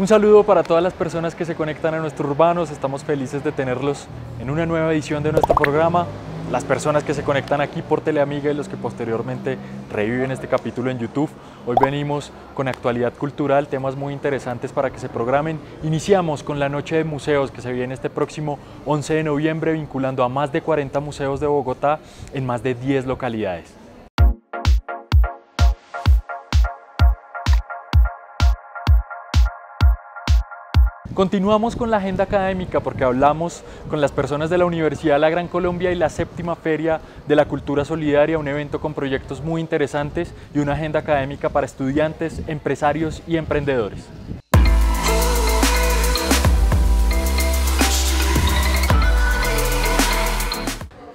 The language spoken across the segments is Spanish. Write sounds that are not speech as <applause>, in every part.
Un saludo para todas las personas que se conectan a nuestro Urbanos, estamos felices de tenerlos en una nueva edición de nuestro programa. Las personas que se conectan aquí por Teleamiga y los que posteriormente reviven este capítulo en YouTube. Hoy venimos con actualidad cultural, temas muy interesantes para que se programen. Iniciamos con la Noche de Museos que se viene este próximo 11 de noviembre vinculando a más de 40 museos de Bogotá en más de 10 localidades. Continuamos con la agenda académica porque hablamos con las personas de la Universidad de la Gran Colombia y la séptima feria de la cultura solidaria, un evento con proyectos muy interesantes y una agenda académica para estudiantes, empresarios y emprendedores.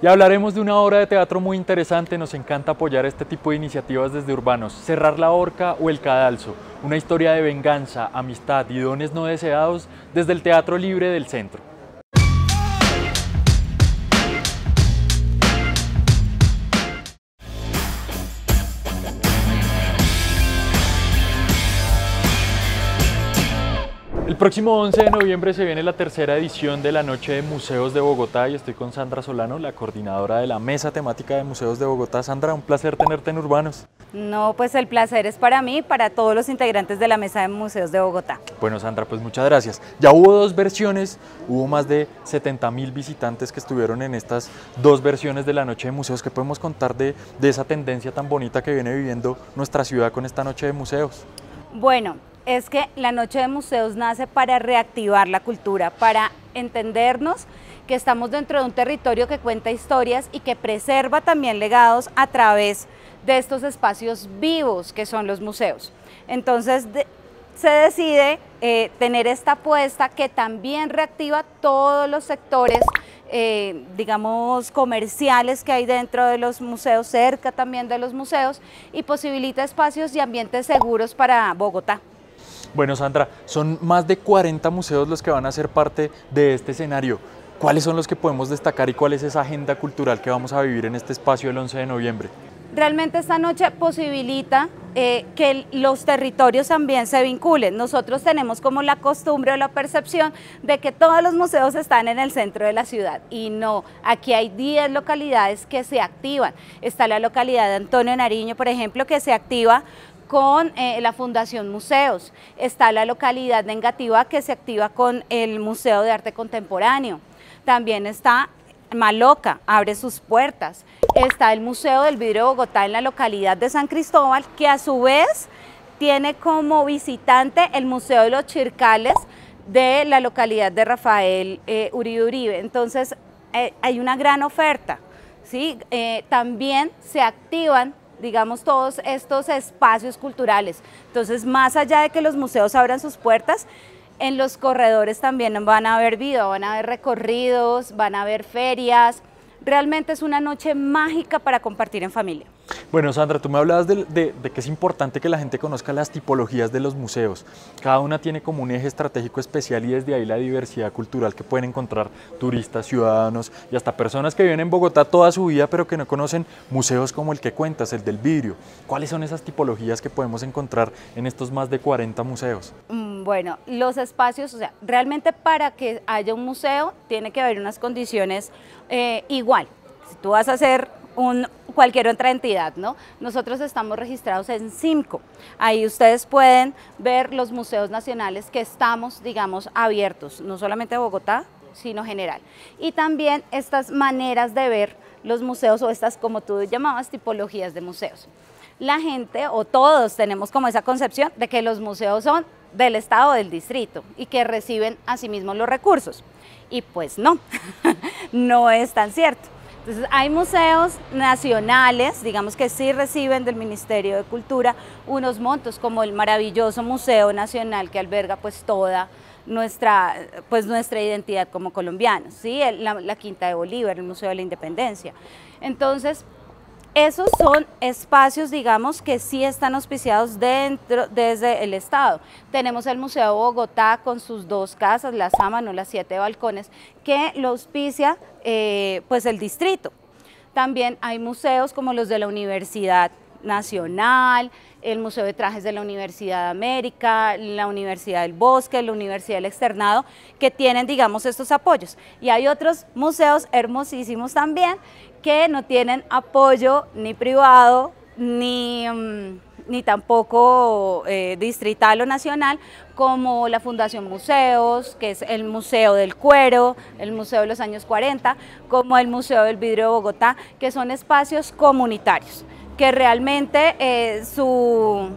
Y hablaremos de una obra de teatro muy interesante, nos encanta apoyar este tipo de iniciativas desde Urbanos, Cerrar la Horca o El Cadalso, una historia de venganza, amistad y dones no deseados desde el Teatro Libre del Centro. El próximo 11 de noviembre se viene la tercera edición de la Noche de Museos de Bogotá y estoy con Sandra Solano, la coordinadora de la Mesa Temática de Museos de Bogotá. Sandra, un placer tenerte en Urbanos. No, pues el placer es para mí, para todos los integrantes de la Mesa de Museos de Bogotá. Bueno, Sandra, pues muchas gracias. Ya hubo dos versiones, hubo más de 70 mil visitantes que estuvieron en estas dos versiones de la Noche de Museos. ¿Qué podemos contar de, de esa tendencia tan bonita que viene viviendo nuestra ciudad con esta Noche de Museos? Bueno, es que la Noche de Museos nace para reactivar la cultura, para entendernos que estamos dentro de un territorio que cuenta historias y que preserva también legados a través de estos espacios vivos que son los museos. Entonces se decide eh, tener esta apuesta que también reactiva todos los sectores, eh, digamos, comerciales que hay dentro de los museos, cerca también de los museos, y posibilita espacios y ambientes seguros para Bogotá. Bueno, Sandra, son más de 40 museos los que van a ser parte de este escenario. ¿Cuáles son los que podemos destacar y cuál es esa agenda cultural que vamos a vivir en este espacio el 11 de noviembre? Realmente esta noche posibilita eh, que los territorios también se vinculen. Nosotros tenemos como la costumbre o la percepción de que todos los museos están en el centro de la ciudad y no, aquí hay 10 localidades que se activan. Está la localidad de Antonio Nariño, por ejemplo, que se activa con eh, la Fundación Museos, está la localidad de que se activa con el Museo de Arte Contemporáneo, también está Maloca, abre sus puertas, está el Museo del Vidrio de Bogotá en la localidad de San Cristóbal, que a su vez tiene como visitante el Museo de los Chircales de la localidad de Rafael eh, Uribe Entonces, eh, hay una gran oferta. ¿sí? también se activan digamos, todos estos espacios culturales. Entonces, más allá de que los museos abran sus puertas, en los corredores también van a haber vida, van a haber recorridos, van a haber ferias. Realmente es una noche mágica para compartir en familia. Bueno, Sandra, tú me hablabas de, que es importante que la gente conozca las tipologías de los museos. Cada una tiene como un eje estratégico especial y desde ahí la diversidad cultural que pueden encontrar turistas, ciudadanos y hasta personas que viven en Bogotá toda su vida pero que no conocen museos como el que cuentas, el del vidrio. ¿Cuáles son esas tipologías que podemos encontrar en estos más de 40 museos? Mm, bueno, los espacios, o sea, realmente para que haya un museo tiene que haber unas condiciones eh, igual. Si tú vas a hacer un cualquier otra entidad, ¿no? Nosotros estamos registrados en CIMCO. Ahí ustedes pueden ver los museos nacionales que estamos, digamos, abiertos, no solamente Bogotá, sino general. Y también estas maneras de ver los museos o estas, como tú llamabas, tipologías de museos. La gente o todos tenemos como esa concepción de que los museos son del estado o del distrito y que reciben a sí mismos los recursos. Y pues no, <laughs> no es tan cierto. Entonces, hay museos nacionales, digamos que sí reciben del Ministerio de Cultura unos montos, como el maravilloso Museo Nacional que alberga pues toda nuestra, pues, nuestra identidad como colombianos, ¿sí? la, la Quinta de Bolívar, el Museo de la Independencia. Entonces, esos son espacios, digamos, que sí están auspiciados dentro, desde el Estado. Tenemos el Museo de Bogotá con sus dos casas, la no las siete balcones, que lo auspicia eh, pues el distrito. También hay museos como los de la Universidad Nacional, el Museo de Trajes de la Universidad de América, la Universidad del Bosque, la Universidad del Externado, que tienen, digamos, estos apoyos. Y hay otros museos hermosísimos también que no tienen apoyo ni privado ni, mm, ni tampoco eh, distrital o nacional, como la Fundación Museos, que es el Museo del Cuero, el Museo de los Años 40, como el Museo del Vidrio de Bogotá, que son espacios comunitarios, que realmente eh, su,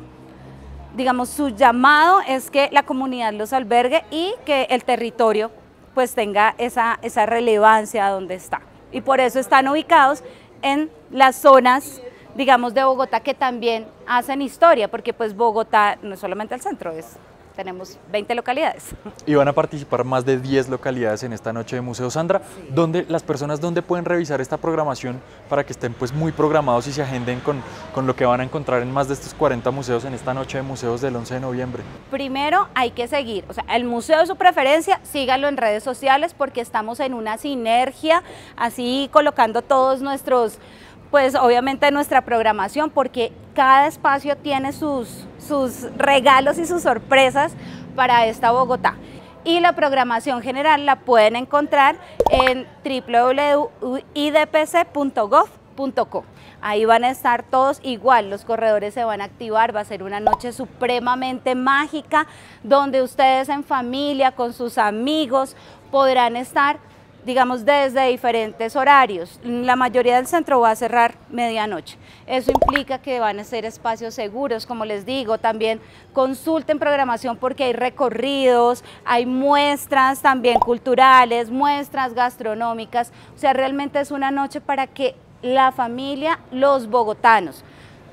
digamos, su llamado es que la comunidad los albergue y que el territorio pues tenga esa relevancia donde está y por eso están ubicados en las zonas digamos de Bogotá que también hacen historia, porque pues Bogotá no es solamente el centro, es tenemos 20 localidades. Y van a participar más de 10 localidades en esta noche de museos. Sandra. donde ¿Las personas donde pueden revisar esta programación para que estén pues muy programados y se agenden con, con lo que van a encontrar en más de estos 40 museos en esta noche de museos del 11 de noviembre? Primero hay que seguir, o sea, el museo de su preferencia, síganlo en redes sociales porque estamos en una sinergia, así colocando todos nuestros pues obviamente nuestra programación porque cada espacio tiene sus, sus regalos y sus sorpresas para esta Bogotá. Y la programación general la pueden encontrar en www.idpc.gov.co. Ahí van a estar todos igual, los corredores se van a activar, va a ser una noche supremamente mágica donde ustedes en familia, con sus amigos, podrán estar digamos, desde diferentes horarios. La mayoría del centro va a cerrar medianoche. Eso implica que van a ser espacios seguros, como les digo, también consulten programación porque hay recorridos, hay muestras también culturales, muestras gastronómicas. O sea, realmente es una noche para que la familia, los bogotanos,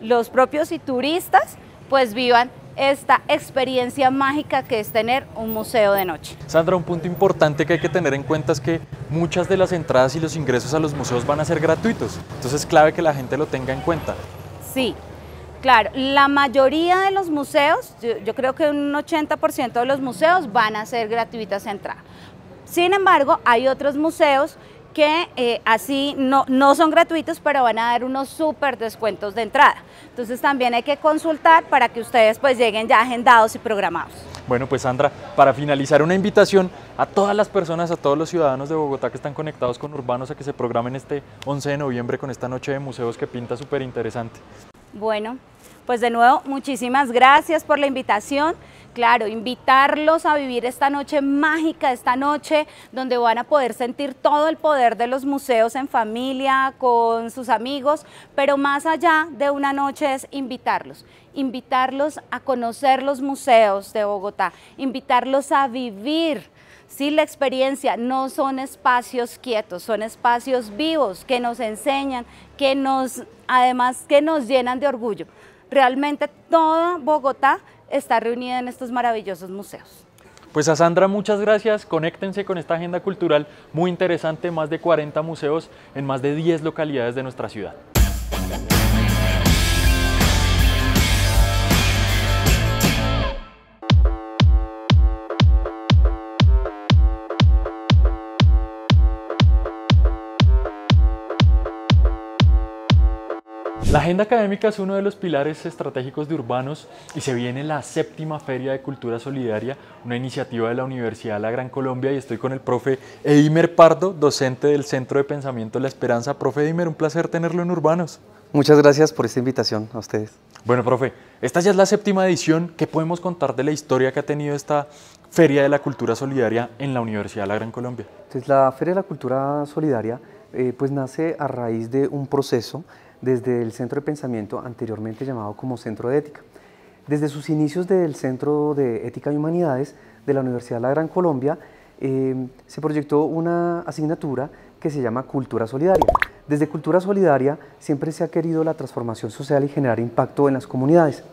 los propios y turistas, pues vivan esta experiencia mágica que es tener un museo de noche. Sandra, un punto importante que hay que tener en cuenta es que muchas de las entradas y los ingresos a los museos van a ser gratuitos, entonces es clave que la gente lo tenga en cuenta. Sí, Claro, la mayoría de los museos, yo, creo que un 80% de los museos van a ser gratuitas entrada. Sin embargo, hay otros museos que eh, así no, no son gratuitos, pero van a dar unos súper descuentos de entrada. Entonces también hay que consultar para que ustedes pues lleguen ya agendados y programados. Bueno, pues Sandra, para finalizar una invitación a todas las personas, a todos los ciudadanos de Bogotá que están conectados con Urbanos a que se programen este 11 de noviembre con esta noche de museos que pinta súper interesante. Bueno, pues de nuevo, muchísimas gracias por la invitación claro, invitarlos a vivir esta noche mágica, esta noche donde van a poder sentir todo el poder de los museos en familia, con sus amigos, pero más allá de una noche es invitarlos, invitarlos a conocer los museos de Bogotá, invitarlos a vivir. Sí, la experiencia no son espacios quietos, son espacios vivos que nos enseñan, que nos, además, que nos llenan de orgullo. Realmente toda Bogotá está reunida en estos maravillosos museos. Pues a Sandra muchas gracias, conéctense con esta agenda cultural muy interesante, más de 40 museos en más de 10 localidades de nuestra ciudad. La agenda académica es uno de los pilares estratégicos de Urbanos y se viene la séptima Feria de Cultura Solidaria, una iniciativa de la Universidad de la Gran Colombia y estoy con el profe Eimer Pardo, docente del Centro de Pensamiento La Esperanza. Profe Eimer, un placer tenerlo en Urbanos. Muchas gracias por esta invitación a ustedes. Bueno, profe, esta ya es la séptima edición. ¿Qué podemos contar de la historia que ha tenido esta Feria de la Cultura Solidaria en la Universidad de la Gran Colombia? Entonces, pues la Feria de la Cultura Solidaria eh, pues nace a raíz de un proceso desde el Centro de Pensamiento anteriormente llamado como Centro de Ética. Desde sus inicios del Centro de Ética y Humanidades de la Universidad de la Gran Colombia, eh, se proyectó una asignatura que se llama Cultura Solidaria. Desde Cultura Solidaria siempre se ha querido la transformación social y generar impacto en las comunidades.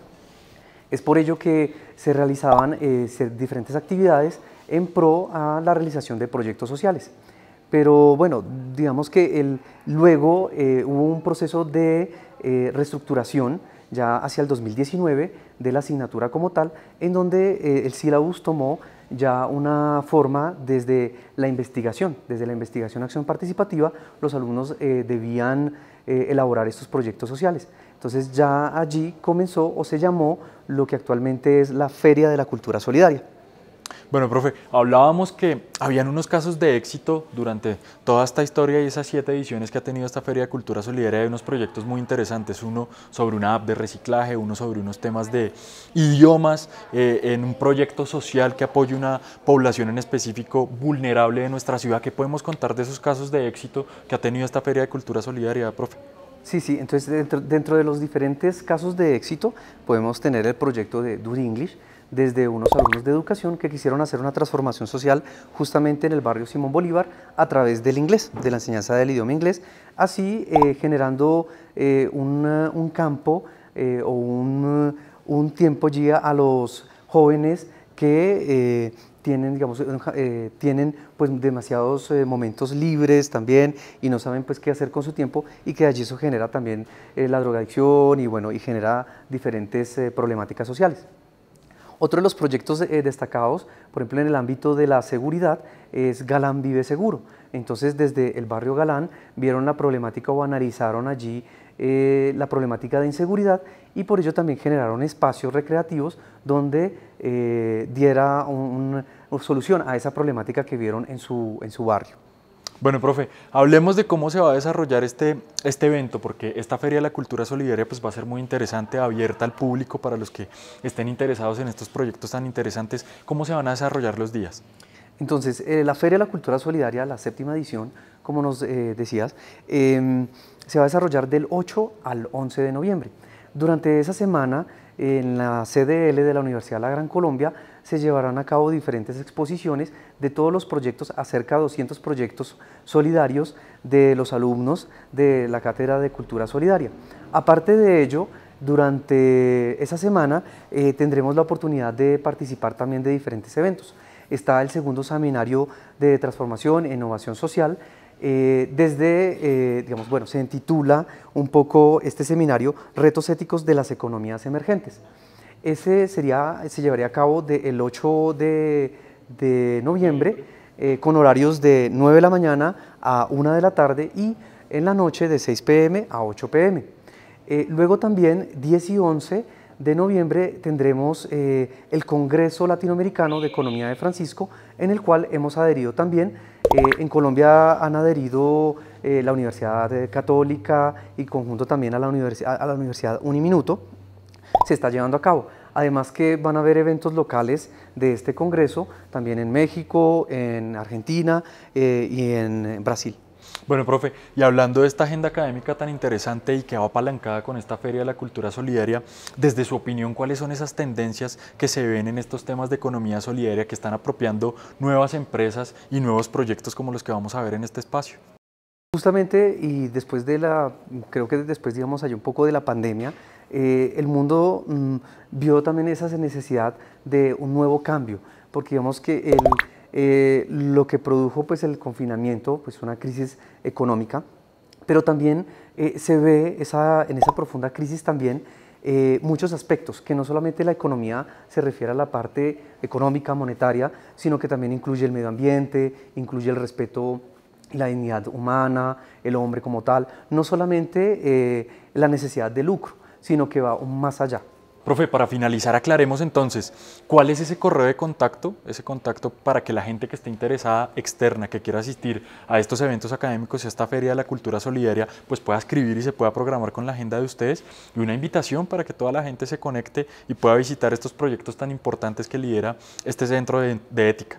Es por ello que se realizaban eh, diferentes actividades en pro a la realización de proyectos sociales. Pero bueno, digamos que luego eh, hubo un proceso de eh, reestructuración ya hacia el 2019 de la asignatura como tal, en donde eh, el sílabus tomó ya una forma desde la investigación, desde la investigación acción participativa, los alumnos debían elaborar estos proyectos sociales. Entonces ya allí comenzó o se llamó lo que actualmente es la Feria de la Cultura Solidaria. Bueno, profe, hablábamos que habían unos casos de éxito durante toda esta historia y esas siete ediciones que ha tenido esta Feria de Cultura Solidaria de unos proyectos muy interesantes, uno sobre una app de reciclaje, uno sobre unos temas de idiomas, eh, en un proyecto social que apoye una población en específico vulnerable de nuestra ciudad. ¿Qué podemos contar de esos casos de éxito que ha tenido esta Feria de Cultura Solidaria, profe? Sí, sí, entonces dentro, de los diferentes casos de éxito podemos tener el proyecto de Dude English, desde unos alumnos de educación que quisieron hacer una transformación social justamente en el barrio Simón Bolívar a través del inglés, de la enseñanza del idioma inglés, así eh, generando eh, eh, un, campo o un, tiempo guía a los jóvenes que tienen, tienen pues demasiados momentos libres también y no saben pues qué hacer con su tiempo y que allí eso genera también la drogadicción y bueno, y genera diferentes problemáticas sociales. Otro de los proyectos eh, destacados, por ejemplo, en el ámbito de la seguridad, es Galán Vive Seguro. Entonces, desde el barrio Galán vieron la problemática o analizaron allí eh, la problemática de inseguridad y por ello también generaron espacios recreativos donde eh, diera una solución a esa problemática que vieron en su, en su barrio. Bueno, profe, hablemos de cómo se va a desarrollar este, este, evento, porque esta Feria de la Cultura Solidaria pues, va a ser muy interesante, abierta al público para los que estén interesados en estos proyectos tan interesantes. ¿Cómo se van a desarrollar los días? Entonces, eh, la Feria de la Cultura Solidaria, la séptima edición, como nos eh, decías, em, se va a desarrollar del 8 al 11 de noviembre. Durante esa semana, en la CDL de la Universidad de la Gran Colombia, se llevarán a cabo diferentes exposiciones de todos los proyectos, acerca de 200 proyectos solidarios de los alumnos de la Cátedra de Cultura Solidaria. Aparte de ello, durante esa semana eh, tendremos la oportunidad de participar también de diferentes eventos. Está el segundo seminario de transformación e innovación social. Eh, desde, eh, digamos, bueno, se titula un poco este seminario Retos éticos de las economías emergentes. Ese sería, se llevaría a cabo del 8 de, noviembre eh, con horarios de 9 de la mañana a 1 de la tarde y en la noche de 6 pm a 8 pm. Eh, luego también 10 y 11 de noviembre tendremos eh, el Congreso Latinoamericano de Economía de Francisco, en el cual hemos adherido también. en Colombia han adherido la Universidad Católica y conjunto también a la Universidad, a la Universidad Uniminuto se está llevando a cabo. Además que van a haber eventos locales de este Congreso, también en México, en Argentina eh, y en Brasil. Bueno, profe, y hablando de esta agenda académica tan interesante y que va apalancada con esta Feria de la Cultura Solidaria, desde su opinión, ¿cuáles son esas tendencias que se ven en estos temas de economía solidaria que están apropiando nuevas empresas y nuevos proyectos como los que vamos a ver en este espacio? Justamente, y después de la, creo que después, digamos, hay un poco de la pandemia, eh, el mundo mm, vio también esa necesidad de un nuevo cambio, porque vemos que eh, lo que produjo pues, el confinamiento, pues una crisis económica, pero también eh, se ve esa, en esa profunda crisis también muchos aspectos, que no solamente la economía se refiere a la parte económica, monetaria, sino que también incluye el medio ambiente, incluye el respeto la dignidad humana, el hombre como tal, no solamente la necesidad de lucro, sino que va aún más allá. Profe, para finalizar, aclaremos entonces, ¿cuál es ese correo de contacto? Ese contacto para que la gente que esté interesada externa, que quiera asistir a estos eventos académicos y a esta Feria de la Cultura Solidaria, pues pueda escribir y se pueda programar con la agenda de ustedes. Y una invitación para que toda la gente se conecte y pueda visitar estos proyectos tan importantes que lidera este Centro de Ética.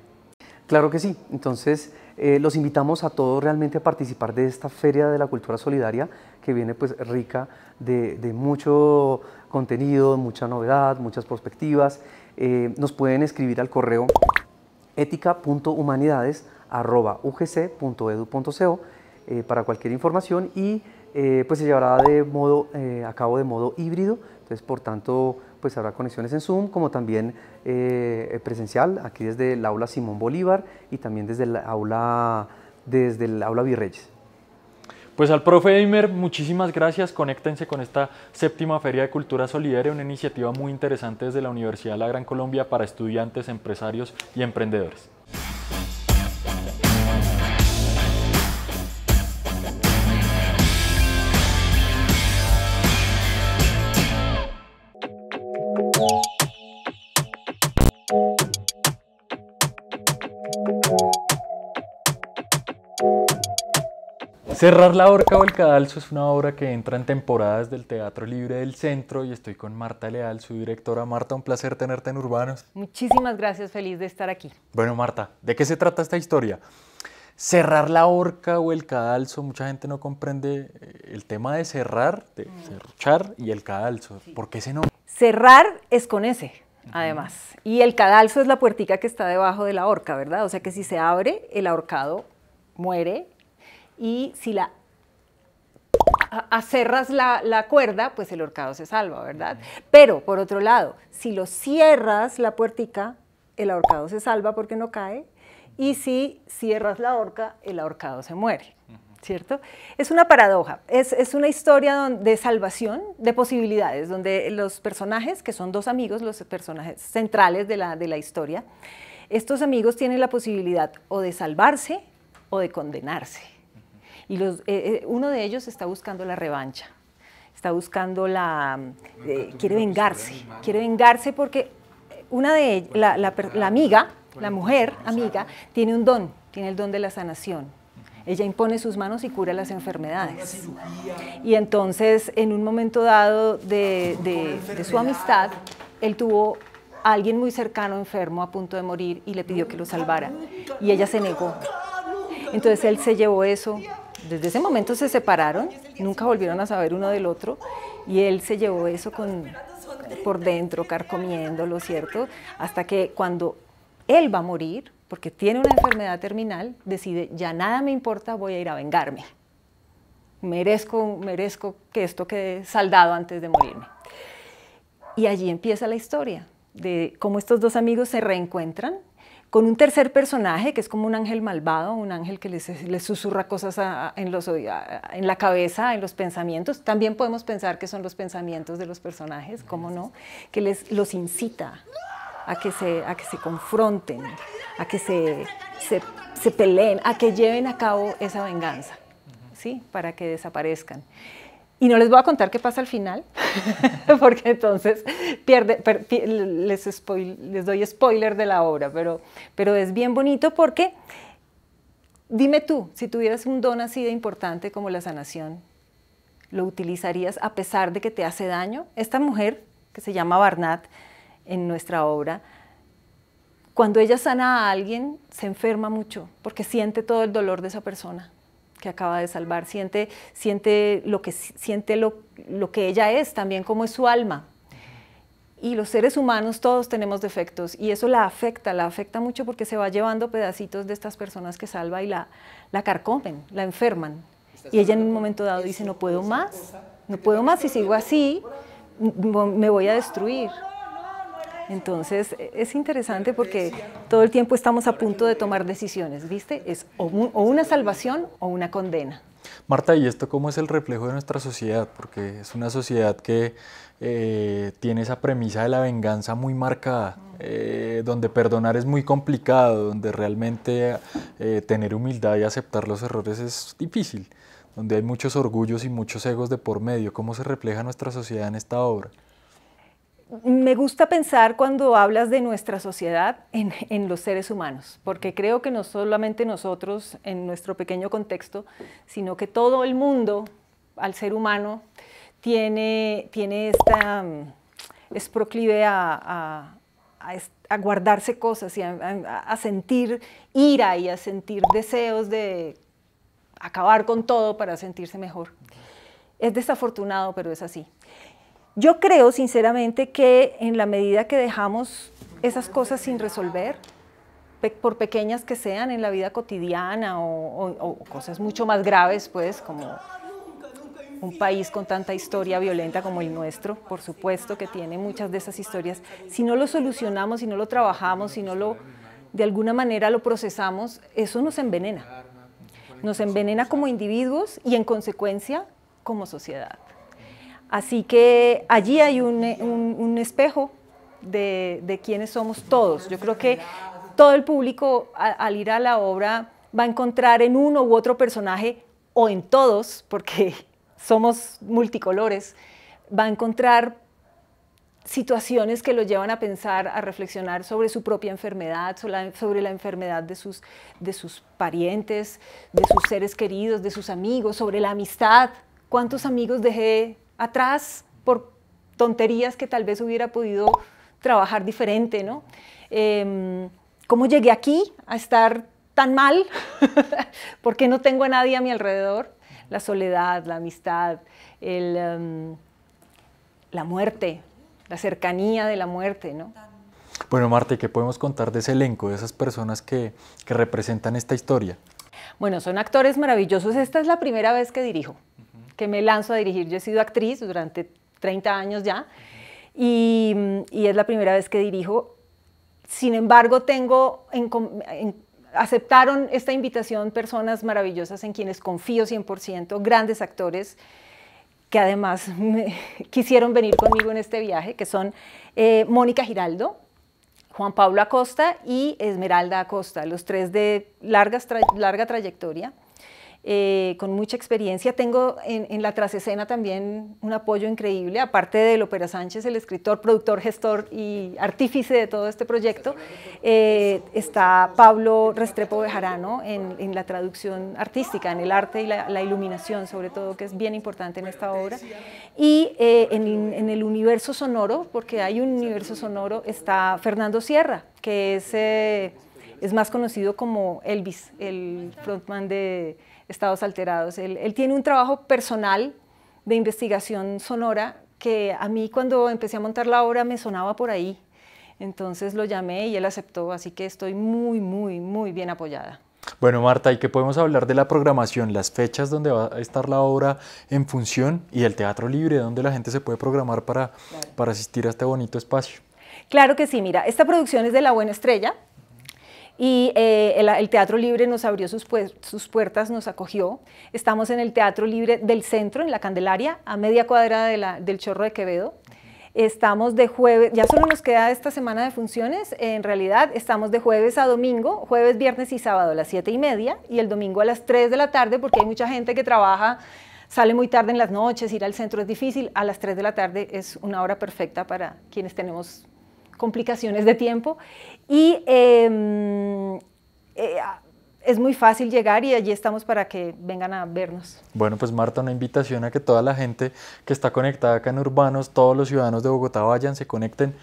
Claro que sí. Entonces, eh, los invitamos a todos realmente a participar de esta Feria de la Cultura Solidaria que viene pues rica de, mucho contenido, mucha novedad, muchas perspectivas. Eh, nos pueden escribir al correo ética.humanidades.ugc.edu.co e eh, para cualquier información y eh, pues se llevará de modo, a cabo de modo híbrido. Entonces, por tanto, pues habrá conexiones en Zoom, como también eh, presencial, aquí desde el aula Simón Bolívar y también desde el aula, desde el aula Virreyes. Pues al profe Eimer, muchísimas gracias. Conéctense con esta séptima Feria de Cultura Solidaria, una iniciativa muy interesante desde la Universidad de la Gran Colombia para estudiantes, empresarios y emprendedores. Cerrar la horca o el cadalso es una obra que entra en temporadas del Teatro Libre del Centro y estoy con Marta Leal, su directora. Marta, un placer tenerte en Urbanos. Muchísimas gracias, feliz de estar aquí. Bueno, Marta, ¿de qué se trata esta historia? Cerrar la horca o el cadalso, mucha gente no comprende eh, el tema de cerrar, de mm. cerruchar y el cadalso. ¿Por qué ese nombre? Cerrar es con ese, además. Y el cadalso es la puertica que está debajo de la horca, ¿verdad? O sea que si se abre, el ahorcado muere y si la acerras la, la, cuerda, pues el horcado se salva, ¿verdad? Pero, por otro lado, si lo cierras la puertica, el ahorcado se salva porque no cae, y si cierras la horca, el ahorcado se muere, ¿cierto? Es una paradoja, es, es una historia de salvación, de posibilidades, donde los personajes, que son dos amigos, los personajes centrales de la, de la historia, estos amigos tienen la posibilidad o de salvarse o de condenarse y los, eh, eh, uno de ellos está buscando la revancha, está buscando la... Eh, quiere vengarse, quiere vengarse porque una de ellas, la, amiga, la mujer amiga, tiene un don, tiene el don de la sanación. Ella impone sus manos y cura las enfermedades. Y entonces, en un momento dado de, de, de, su amistad, él tuvo a alguien muy cercano enfermo a punto de morir y le pidió que lo salvara. Y ella se negó. Entonces él se llevó eso desde ese momento se separaron, nunca volvieron a saber uno del otro y él se llevó eso con, por dentro, carcomiéndolo, ¿cierto? Hasta que cuando él va a morir, porque tiene una enfermedad terminal, decide, ya nada me importa, voy a ir a vengarme. Merezco, merezco que esto quede saldado antes de morirme. Y allí empieza la historia de cómo estos dos amigos se reencuentran con un tercer personaje que es como un ángel malvado, un ángel que les, susurra cosas en, los, en la cabeza, en los pensamientos. También podemos pensar que son los pensamientos de los personajes, ¿cómo no? Que les, los incita a que se, a que se confronten, a que se, se, se peleen, a que lleven a cabo esa venganza, ¿sí? Para que desaparezcan. Y no les voy a contar qué pasa al final, <laughs> porque entonces pierde, les, les doy spoiler de la obra, pero, pero es bien bonito porque, dime tú, si tuvieras un don así de importante como la sanación, ¿lo utilizarías a pesar de que te hace daño? Esta mujer, que se llama Barnat en nuestra obra, cuando ella sana a alguien, se enferma mucho porque siente todo el dolor de esa persona que acaba de salvar, siente, siente, lo, que, siente lo, que ella es también, como es su alma, y los seres humanos todos tenemos defectos y eso la afecta, la afecta mucho porque se va llevando pedacitos de estas personas que salva y la, la carcomen, la enferman. Y ella en un momento dado dice, no puedo más, no puedo más, si sigo así me voy a destruir. Entonces e, es interesante porque todo el tiempo estamos a punto de tomar decisiones, ¿viste? Es o, una salvación o una condena. Marta, ¿y esto cómo es el reflejo de nuestra sociedad? Porque es una sociedad que eh, tiene esa premisa de la venganza muy marcada, eh, donde perdonar es muy complicado, donde realmente eh, tener humildad y aceptar los errores es difícil, donde hay muchos orgullos y muchos egos de por medio. ¿Cómo se refleja nuestra sociedad en esta obra? me gusta pensar cuando hablas de nuestra sociedad en, los seres humanos, porque creo que no solamente nosotros en nuestro pequeño contexto, sino que todo el mundo, al ser humano, tiene, tiene esta, mm, es proclive a, guardarse cosas y a sentir ira y a sentir deseos de acabar con todo para sentirse mejor. Es desafortunado, pero es así. Yo creo sinceramente que en la medida que dejamos esas cosas sin resolver, por pequeñas que sean en la vida cotidiana o, o cosas mucho más graves, pues como un país con tanta historia violenta como el nuestro, por supuesto que tiene muchas de esas historias, si no lo solucionamos, si no lo trabajamos, si no lo de alguna manera lo procesamos, eso nos envenena. Nos envenena como individuos y en consecuencia como sociedad. Así que allí hay un, eh, espejo de, quiénes somos todos. Yo creo que todo el público al ir a la obra va a encontrar en uno u otro personaje o en todos, porque <laughs> somos multicolores, va a encontrar situaciones que lo llevan a pensar, a reflexionar sobre su propia enfermedad, sobre la, sobre la enfermedad de sus, de sus parientes, de sus seres queridos, de sus amigos, sobre la amistad. ¿Cuántos amigos dejé atrás por tonterías que tal vez hubiera podido trabajar diferente, ¿no? Em, ¿Cómo llegué aquí a estar tan mal? <laughs> ¿Por qué no tengo a nadie a mi alrededor? La soledad, la amistad, el, em, la muerte, la cercanía de la muerte, ¿no? Bueno, Marte, ¿qué podemos contar de ese elenco, de esas personas que, que representan esta historia? Bueno, son actores maravillosos. Esta es la primera vez que dirijo que me lanzo a dirigir. Yo he sido actriz durante 30 años ya y, es la primera vez que dirijo. Sin embargo, tengo aceptaron esta invitación personas maravillosas en quienes confío 100%, grandes actores que además <laughs> quisieron venir conmigo en este viaje, que son eh, Mónica Giraldo, Juan Pablo Acosta y Esmeralda Acosta, los tres de largas larga trayectoria. Eh, con mucha experiencia. Tengo en, la trasescena también un apoyo increíble, aparte de Lopera Sánchez, el escritor, productor, gestor y artífice de todo este proyecto. Eh, está Pablo Restrepo Bejarano en, en, la traducción artística, en el arte y la, iluminación, sobre todo, que es bien importante en esta obra. Y eh, en, el universo sonoro, porque hay un universo sonoro, está Fernando Sierra, que es es más conocido como Elvis, el frontman de Estados Alterados. Él, tiene un trabajo personal de investigación sonora que a mí cuando empecé a montar la obra me sonaba por ahí. Entonces lo llamé y él aceptó, así que estoy muy, muy, muy bien apoyada. Bueno, Marta, ¿y qué podemos hablar de la programación, las fechas donde va a estar la obra en función y el teatro libre, donde la gente se puede programar para, para asistir a este bonito espacio? Claro que sí, mira, esta producción es de La Buena Estrella, y eh, el, Teatro Libre nos abrió sus, puertas, nos acogió. Estamos en el Teatro Libre del centro, en la Candelaria, a media cuadra de del Chorro de Quevedo. Estamos de jueves, ya solo nos queda esta semana de funciones, en realidad estamos de jueves a domingo, jueves, viernes y sábado a las 7 y media y el domingo a las 3 de la tarde porque hay mucha gente que trabaja, sale muy tarde en las noches, ir al centro es difícil, a las 3 de la tarde es una hora perfecta para quienes tenemos complicaciones de tiempo y em, eh, es muy fácil llegar y allí estamos para que vengan a vernos. Bueno, pues Marta, una invitación a que toda la gente que está conectada acá en Urbanos, todos los ciudadanos de Bogotá vayan, se conecten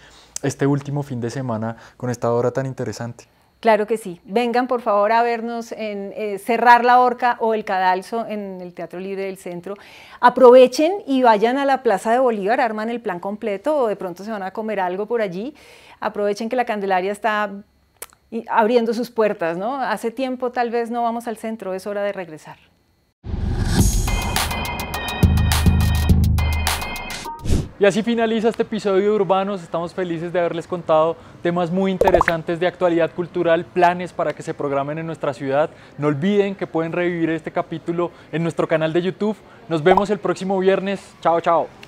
este último fin de semana con esta hora tan interesante. Claro que sí. Vengan por favor a vernos en eh, Cerrar la Horca o El Cadalso en el Teatro Libre del Centro. Aprovechen y vayan a la Plaza de Bolívar, arman el plan completo o de pronto se van a comer algo por allí. Aprovechen que la Candelaria está abriendo sus puertas, ¿no? Hace tiempo tal vez no vamos al centro, es hora de regresar. Y así finaliza este episodio de Urbanos. Estamos felices de haberles contado temas muy interesantes de actualidad cultural, planes para que se programen en nuestra ciudad. No olviden que pueden revivir este capítulo en nuestro canal de YouTube. Nos vemos el próximo viernes. Chao, chao.